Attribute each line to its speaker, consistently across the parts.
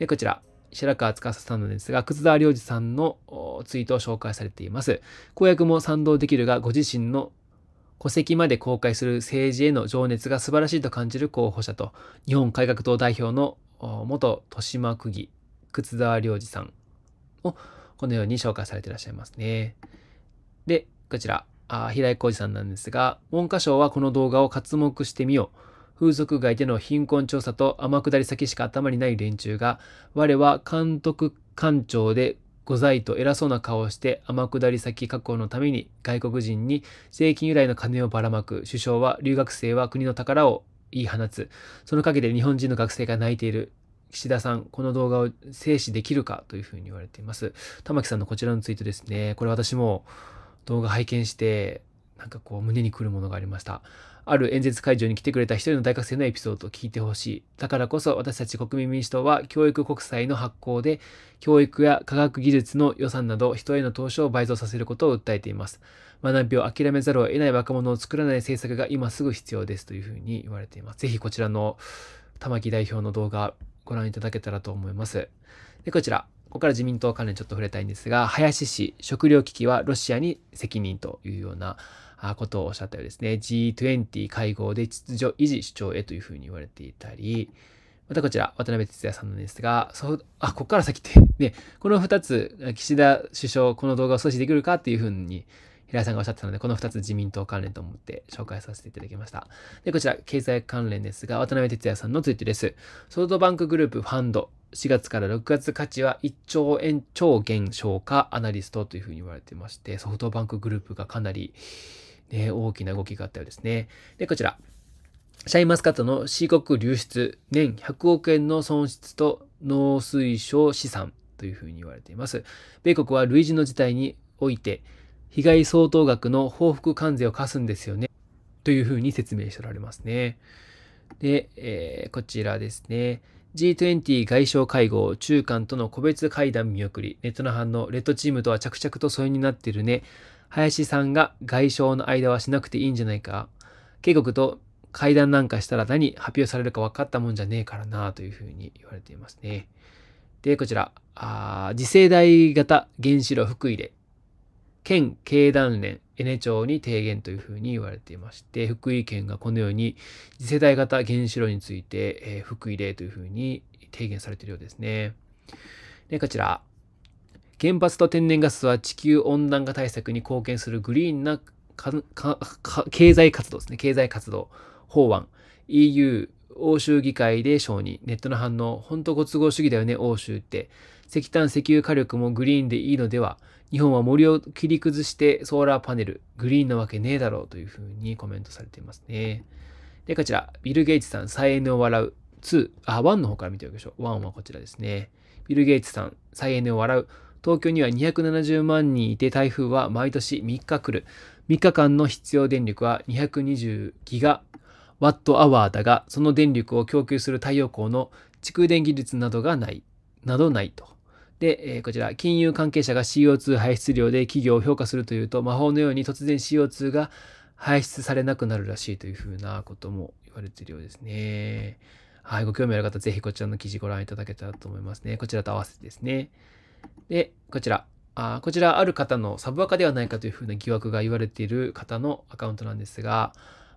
Speaker 1: で、こちら、白川司さんのですが、靴沢良二さんのツイートを紹介されています。公約も賛同できるが、ご自身の戸籍まで公開する政治への情熱が素晴らしいと感じる候補者と、日本改革党代表の元豊島区議、靴沢良二さんをこのように紹介されていらっしゃいますね。で、こちら、あ平井浩二さんなんですが、文科省はこの動画を刮目してみよう。風俗街での貧困調査と天下り先しか頭にない連中が、我は監督官庁でございと偉そうな顔をして天下り先確保のために外国人に税金由来の金をばらまく、首相は留学生は国の宝を言い放つ、その陰で日本人の学生が泣いている、岸田さん、この動画を制止できるかというふうに言われています。玉木さんのこちらのツイートですね。これ私も動画拝見して、なんかこう胸にくるものがありました。ある演説会場に来てくれた一人の大学生のエピソードを聞いてほしい。だからこそ私たち国民民主党は教育国債の発行で教育や科学技術の予算など人への投資を倍増させることを訴えています。学びを諦めざるを得ない若者を作らない政策が今すぐ必要ですというふうに言われています。ぜひこちらの玉木代表の動画ご覧いただけたらと思います。で、こちら。ここから自民党関連ちょっと触れたいんですが、林氏、食糧危機はロシアに責任というようなことをおっしゃったようですね。G20 会合で秩序維持主張へというふうに言われていたり、またこちら、渡辺哲也さんなんですが、そう、あ、ここから先って、ね、この二つ、岸田首相、この動画を阻止できるかっていうふうに、平井さんがおっしゃってたので、この二つ自民党関連と思って紹介させていただきました。で、こちら、経済関連ですが、渡辺哲也さんのツイートです。ソフトバンクグループファンド、4月から6月価値は1兆円超減少かアナリストというふうに言われてまして、ソフトバンクグループがかなり、ね、大きな動きがあったようですね。で、こちら。シャインマスカットの四国流出、年100億円の損失と農水省資産というふうに言われています。米国は類似の事態において、被害相当額の報復関税を課すんですよね。というふうに説明しておられますね。で、えー、こちらですね。G20 外相会合、中間との個別会談見送り、ネットの反応、レッドチームとは着々と疎遠になっているね。林さんが外相の間はしなくていいんじゃないか。警告と会談なんかしたら何発表されるか分かったもんじゃねえからなというふうに言われていますね。で、こちら、あ次世代型原子炉福井で、県経団連、エネ庁に提言というふうに言われていまして、福井県がこのように次世代型原子炉について、えー、福井でというふうに提言されているようですね。で、こちら、原発と天然ガスは地球温暖化対策に貢献するグリーンな経済活動ですね。経済活動。法案。EU 欧州議会で承認。ネットの反応。ほんとご都合主義だよね、欧州って。石炭、石油火力もグリーンでいいのでは日本は森を切り崩してソーラーパネル。グリーンなわけねえだろうというふうにコメントされていますね。で、こちら。ビル・ゲイツさん、再エネを笑う。2。あ、1の方から見ておきましょう。1はこちらですね。ビル・ゲイツさん、再エネを笑う。東京には270万人いて台風は毎年3日来る。3日間の必要電力は220ギガワットアワーだが、その電力を供給する太陽光の蓄電技術などがない、などないと。で、えー、こちら、金融関係者が CO2 排出量で企業を評価するというと、魔法のように突然 CO2 が排出されなくなるらしいというふうなことも言われているようですね。はい、ご興味ある方、ぜひこちらの記事ご覧いただけたらと思いますね。こちらと合わせてですね。で、こちら。あこちらある方のサブアカではないかというふうな疑惑が言われている方のアカウントなんですが、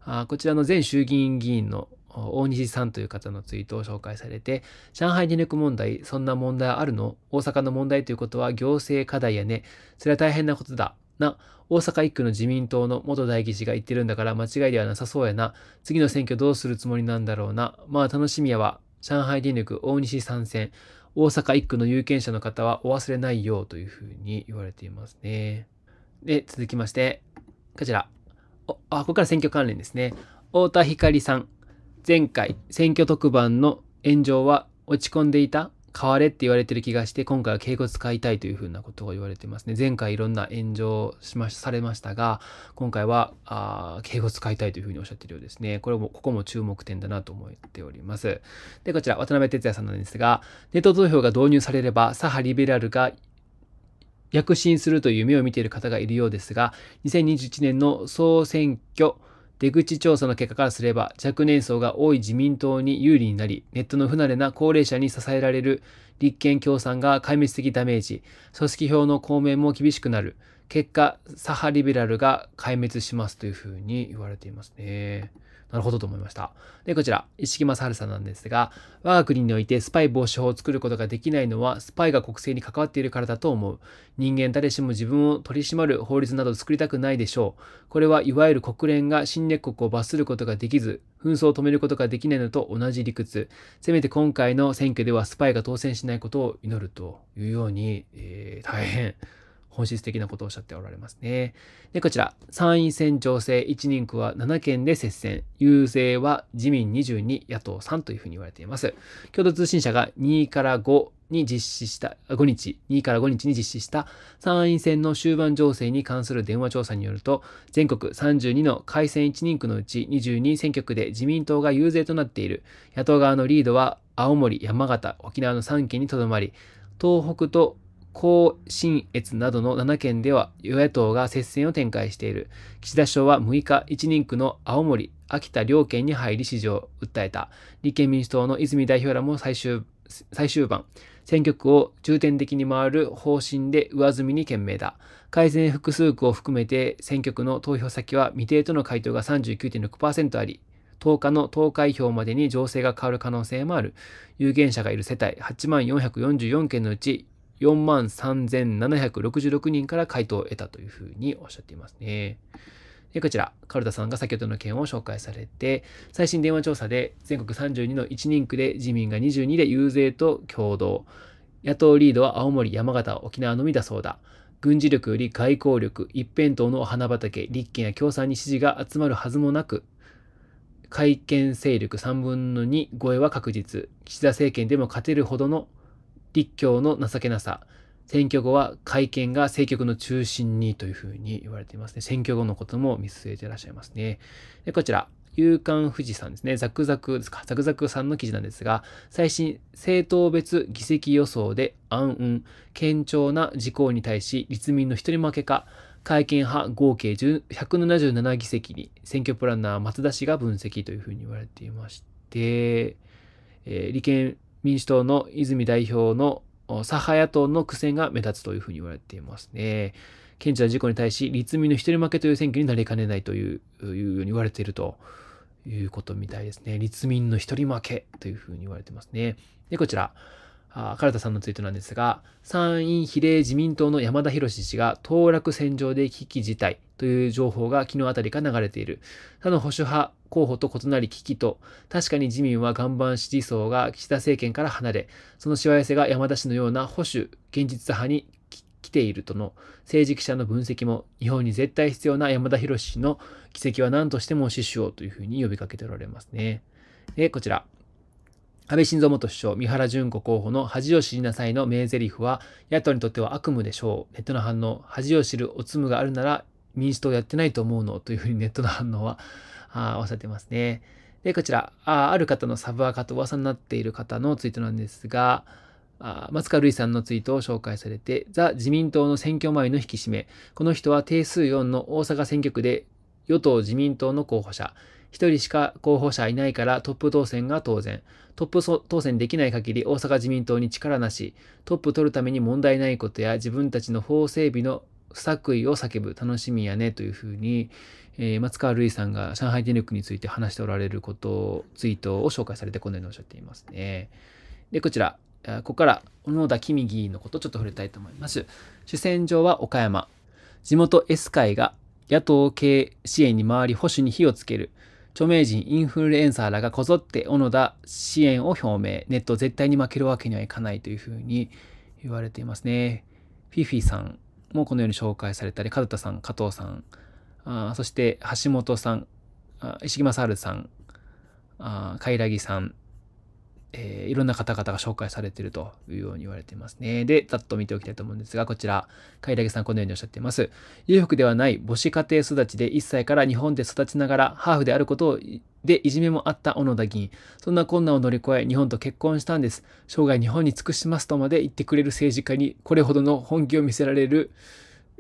Speaker 1: あこちらの前衆議院議員の大西さんという方のツイートを紹介されて、上海電力問題、そんな問題あるの大阪の問題ということは行政課題やね。それは大変なことだ。な、大阪1区の自民党の元代議士が言ってるんだから間違いではなさそうやな。次の選挙どうするつもりなんだろうな。まあ楽しみやわ。上海電力大西参戦。大阪1区の有権者の方はお忘れないようというふうに言われていますね。で、続きまして、こちら。おあ、ここから選挙関連ですね。太田光さん。前回、選挙特番の炎上は落ち込んでいた変われって言われてる気がして、今回は敬語使いたいというふうなことを言われてますね。前回いろんな炎上しまされましたが、今回は、あ敬語使いたいというふうにおっしゃってるようですね。これも、ここも注目点だなと思っております。で、こちら、渡辺哲也さんなんですが、ネット投票が導入されれば、左派リベラルが躍進するという夢を見ている方がいるようですが、2021年の総選挙、出口調査の結果からすれば若年層が多い自民党に有利になり、ネットの不慣れな高齢者に支えられる立憲共産が壊滅的ダメージ、組織票の公明も厳しくなる。結果、左派リベラルが壊滅しますというふうに言われていますね。なるほどと思いました。で、こちら、石木正治さんなんですが、我が国においてスパイ防止法を作ることができないのは、スパイが国政に関わっているからだと思う。人間誰しも自分を取り締まる法律など作りたくないでしょう。これはいわゆる国連が侵略国を罰することができず、紛争を止めることができないのと同じ理屈。せめて今回の選挙ではスパイが当選しないことを祈るというように、えー、大変。本質的なことをおっしゃっておられますね。で、こちら、参院選情勢1人区は7県で接戦、優勢は自民22、野党3というふうに言われています。共同通信社が2から5、に実施した、5日、2から5日に実施した参院選の終盤情勢に関する電話調査によると、全国32の改選1人区のうち22選挙区で自民党が優勢となっている。野党側のリードは青森、山形、沖縄の3県にとどまり、東北と甲信越などの7県では与野党が接戦を展開している。岸田首相は6日、1人区の青森、秋田両県に入り支持を訴えた。立憲民主党の泉代表らも最終最終盤、選挙区を重点的に回る方針で上積みに懸命だ。改善複数区を含めて選挙区の投票先は未定との回答が39.6%あり、10日の投開票までに情勢が変わる可能性もある。有権者がいる世帯8万444件のうち4万3766人から回答を得たというふうにおっしゃっていますね。で、こちら、カルタさんが先ほどの件を紹介されて、最新電話調査で全国32の1人区で自民が22で遊説と共同、野党リードは青森、山形、沖縄のみだそうだ。軍事力より外交力、一辺倒のお花畑、立憲や共産に支持が集まるはずもなく、改憲勢力3分の2超えは確実、岸田政権でも勝てるほどの立教の情けなさ、選挙後は会見が政局の中心にというふうに言われていますね。選挙後のことも見据えていらっしゃいますね。でこちら、夕刊富士さんですね。ザクザクですか。ザクザクさんの記事なんですが、最新政党別議席予想で暗雲、堅調な事項に対し立民の一人負けか、会見派合計177議席に選挙プランナー松田氏が分析というふうに言われていまして、えー、民主党の泉代表の左派野党の苦戦が目立つというふうに言われていますね。検知な事故に対し、立民の一人負けという選挙になりかねないというように言われているということみたいですね。立民の一人負けというふうに言われてますね。で、こちら。あ唐田さんのツイートなんですが、参院比例自民党の山田博氏が当落戦場で危機事態、という情報が昨日あたりから流れている。他の保守派候補と異なり危機と、確かに自民は岩盤支持層が岸田政権から離れ、そのしわ寄せが山田氏のような保守現実派に来ているとの政治記者の分析も、日本に絶対必要な山田博氏の奇跡は何としても死守をというふうに呼びかけておられますね。で、こちら。安倍晋三元首相、三原淳子候補の恥を知りなさいの名台詞は、野党にとっては悪夢でしょう。ネットの反応、恥を知るおつむがあるなら民主党やってないと思うのというふうにネットの反応は合わせてますね。で、こちら、あある方のサブアカと噂になっている方のツイートなんですが、あ松川るいさんのツイートを紹介されて、ザ・自民党の選挙前の引き締め、この人は定数4の大阪選挙区で与党自民党の候補者、1人しか候補者いないからトップ当選が当然。トップ当選できない限り大阪自民党に力なし。トップ取るために問題ないことや自分たちの法整備の作為を叫ぶ楽しみやねというふうに、えー、松川るいさんが上海電力について話しておられることツイートを紹介されてこのようにおっしゃっていますね。で、こちら、ここから小野田公議員のことをちょっと触れたいと思います。主戦場は岡山。地元 S 会が野党系支援に回り保守に火をつける。著名人インフルエンサーらがこぞって小野田支援を表明。ネット絶対に負けるわけにはいかないというふうに言われていますね。フィフィさんもこのように紹介されたり、門田さん、加藤さん、あそして橋本さん、あ石木正治さん、あカイラギさん、えー、いろんな方々が紹介されているというように言われていますね。で、ざっと見ておきたいと思うんですが、こちら、海ラゲさんこのようにおっしゃっています。裕福ではない母子家庭育ちで1歳から日本で育ちながらハーフであることをでいじめもあった小野田議員。そんな困難を乗り越え日本と結婚したんです。生涯日本に尽くしますとまで言ってくれる政治家にこれほどの本気を見せられる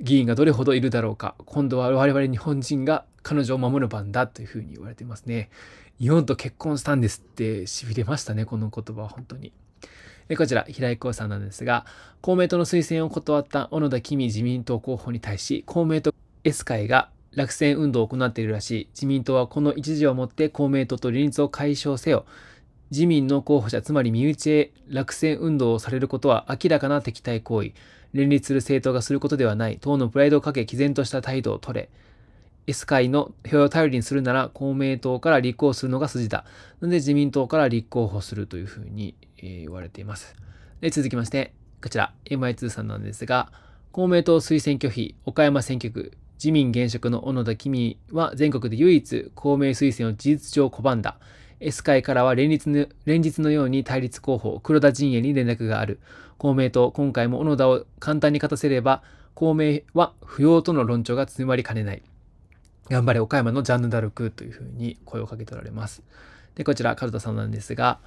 Speaker 1: 議員がどれほどいるだろうか。今度は我々日本人が彼女を守る番だというふうに言われてますね。日本と結婚したんですって痺れましたね、この言葉は本当に。でこちら、平井光さんなんですが、公明党の推薦を断った小野田公自民党候補に対し、公明党 S 会が落選運動を行っているらしい。自民党はこの一時をもって公明党と連立を解消せよ。自民の候補者、つまり身内へ落選運動をされることは明らかな敵対行為。連立する政党がすることではない。党のプライドをかけ、毅然とした態度を取れ。S 会の票を頼りにするなら公明党から立候補するのが筋だ。なので自民党から立候補するというふうに、言われています。で続きまして、こちら MI2 さんなんですが、公明党推薦拒否、岡山選挙区、自民現職の小野田君は全国で唯一公明推薦を事実上拒んだ。S 会からは連日の連日のように対立候補、黒田陣営に連絡がある。公明党、今回も小野田を簡単に勝たせれば、公明は不要との論調が詰まりかねない。頑張れ岡山のジャンヌ・ダルクというふうに声をかけておられます。で、こちら、カルタさんなんですが、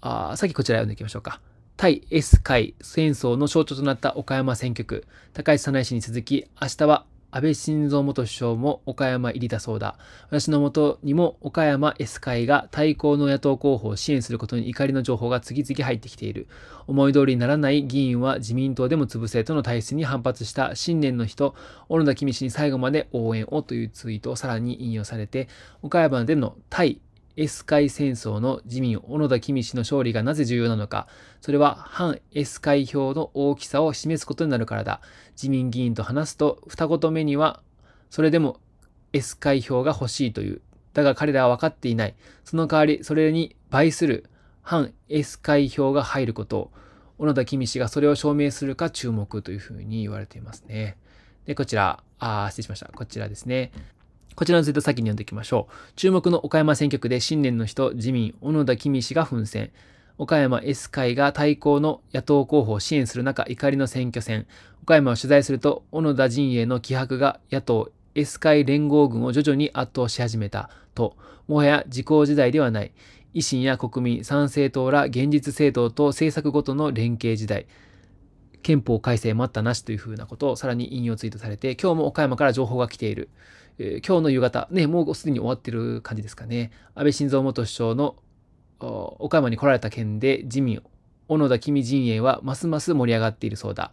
Speaker 1: あさっきこちら読んでいきましょうか。対 S 海戦争の象徴となった岡山選挙区、高市早苗氏に続き、明日は安倍晋三元首相も岡山入りだそうだ。私のもとにも岡山 S 会が対抗の野党候補を支援することに怒りの情報が次々入ってきている。思い通りにならない議員は自民党でも潰せとの体質に反発した新年の人、小野田君氏に最後まで応援をというツイートをさらに引用されて、岡山での対カイ戦争の自民小野田公氏の勝利がなぜ重要なのか、それは反 S 会票の大きさを示すことになるからだ。自民議員と話すと、二言目には、それでも S 会票が欲しいという。だが彼らは分かっていない。その代わり、それに倍する反 S 会票が入ることを、小野田公氏がそれを証明するか注目というふうに言われていますね。で、こちら、あ、失礼しました。こちらですね。こちらツイート先に読んでいきましょう。注目の岡山選挙区で新年の人、自民、小野田公氏が奮戦。岡山 S 会が対抗の野党候補を支援する中、怒りの選挙戦。岡山を取材すると、小野田陣営の気迫が野党 S 会連合軍を徐々に圧倒し始めた。と、もはや時効時代ではない。維新や国民、参政党ら現実政党と政策ごとの連携時代。憲法改正待ったなしというふうなことをさらに引用ツイートされて、今日も岡山から情報が来ている。えー、今日の夕方、ね、もうすでに終わってる感じですかね。安倍晋三元首相の岡山に来られた件で自民、小野田君陣営はますます盛り上がっているそうだ。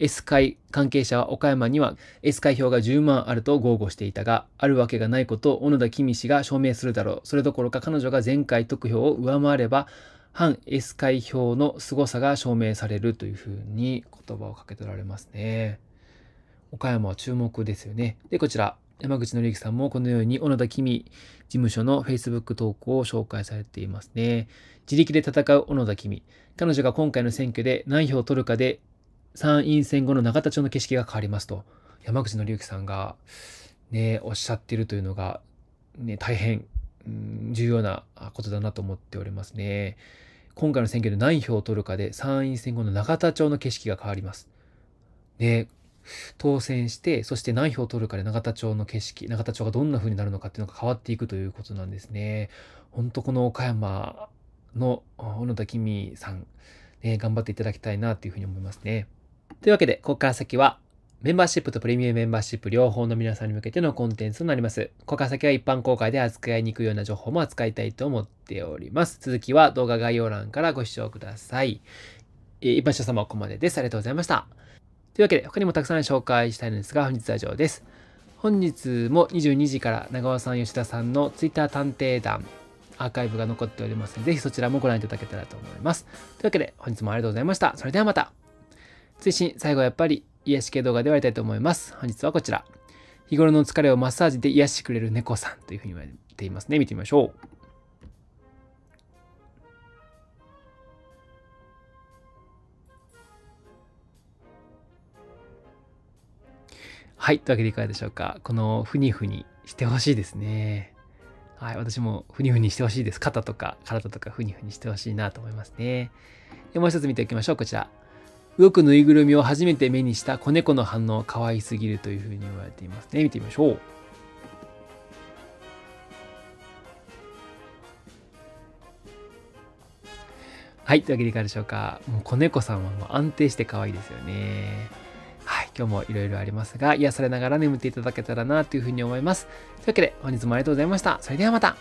Speaker 1: S 会関係者は岡山には S 会票が10万あると豪語していたが、あるわけがないことを小野田公氏が証明するだろう。それどころか彼女が前回得票を上回れば、反 S 解票の凄さが証明されるというふうに言葉をかけておられますね。岡山は注目ですよね。で、こちら、山口紀之さんもこのように小野田君事務所の Facebook 投稿を紹介されていますね。自力で戦う小野田君。彼女が今回の選挙で何票を取るかで参院選後の永田町の景色が変わりますと。山口紀之さんがね、おっしゃってるというのが、ね、大変うん、重要なことだなと思っておりますね。今回の選挙で何票を取るかで参院選後の永田町の景色が変わります。で、当選して、そして何票を取るかで永田町の景色、永田町がどんな風になるのかっていうのが変わっていくということなんですね。ほんとこの岡山の小野田公さん、ね、頑張っていただきたいなというふうに思いますね。というわけで、ここから先はメンバーシップとプレミアムメンバーシップ両方の皆さんに向けてのコンテンツとなります。ここから先は一般公開で扱いにくいような情報も扱いたいと思っております。続きは動画概要欄からご視聴ください。一般視聴様はここまでです。ありがとうございました。というわけで他にもたくさん紹介したいのですが本日は以上です。本日も22時から長尾さん吉田さんの Twitter 探偵団アーカイブが残っておりますので、ぜひそちらもご覧いただけたらと思います。というわけで、本日もありがとうございました。それではまた。追伸、最後はやっぱり癒し系動画で終わりたいと思います。本日はこちら。日頃の疲れをマッサージで癒してくれる猫さんというふうに言われていますね。見てみましょう。はい。というわけでいかがでしょうか。このふにふにしてほしいですね。はい。私もふにふにしてほしいです。肩とか体とかふにふにしてほしいなと思いますね。もう一つ見ておきましょう。こちら。動くぬいぐるみを初めて目にした子猫の反応可愛すぎるというふうに言われていますね。見てみましょう。はい、というわけでいかがでしょうか。もう子猫さんはもう安定して可愛いですよね。はい、今日もいろいろありますが、癒されながら眠っていただけたらなというふうに思います。というわけで本日もありがとうございました。それではまた。